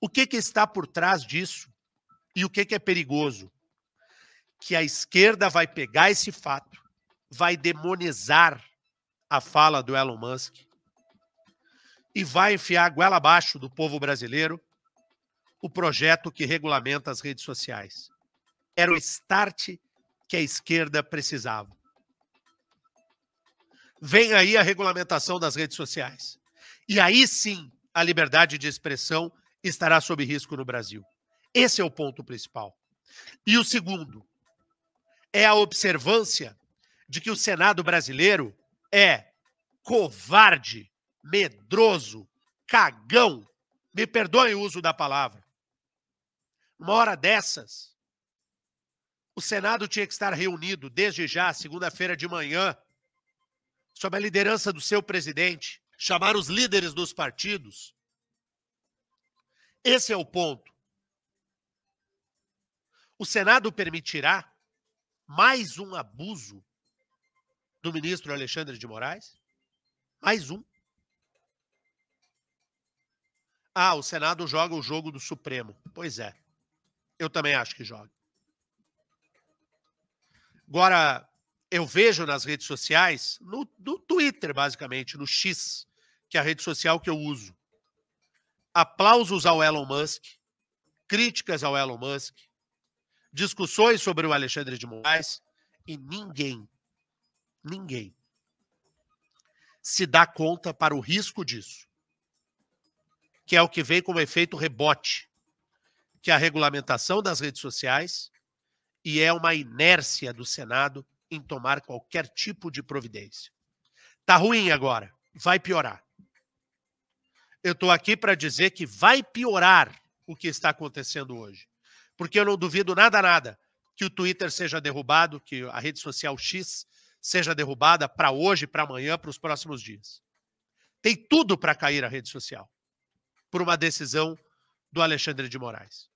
O que, que está por trás disso e o que, que é perigoso? Que a esquerda vai pegar esse fato, vai demonizar a fala do Elon Musk e vai enfiar a goela abaixo do povo brasileiro o projeto que regulamenta as redes sociais. Era o start que a esquerda precisava. Vem aí a regulamentação das redes sociais. E aí sim a liberdade de expressão estará sob risco no Brasil. Esse é o ponto principal. E o segundo é a observância de que o Senado brasileiro é covarde, medroso, cagão. Me perdoem o uso da palavra. Uma hora dessas, o Senado tinha que estar reunido desde já, segunda-feira de manhã, sob a liderança do seu presidente, chamar os líderes dos partidos esse é o ponto. O Senado permitirá mais um abuso do ministro Alexandre de Moraes? Mais um. Ah, o Senado joga o jogo do Supremo. Pois é. Eu também acho que joga. Agora, eu vejo nas redes sociais, no, no Twitter, basicamente, no X, que é a rede social que eu uso, aplausos ao Elon Musk, críticas ao Elon Musk, discussões sobre o Alexandre de Moraes e ninguém, ninguém se dá conta para o risco disso, que é o que vem como efeito rebote, que é a regulamentação das redes sociais e é uma inércia do Senado em tomar qualquer tipo de providência. Tá ruim agora, vai piorar. Eu estou aqui para dizer que vai piorar o que está acontecendo hoje. Porque eu não duvido nada, nada que o Twitter seja derrubado, que a rede social X seja derrubada para hoje, para amanhã, para os próximos dias. Tem tudo para cair a rede social por uma decisão do Alexandre de Moraes.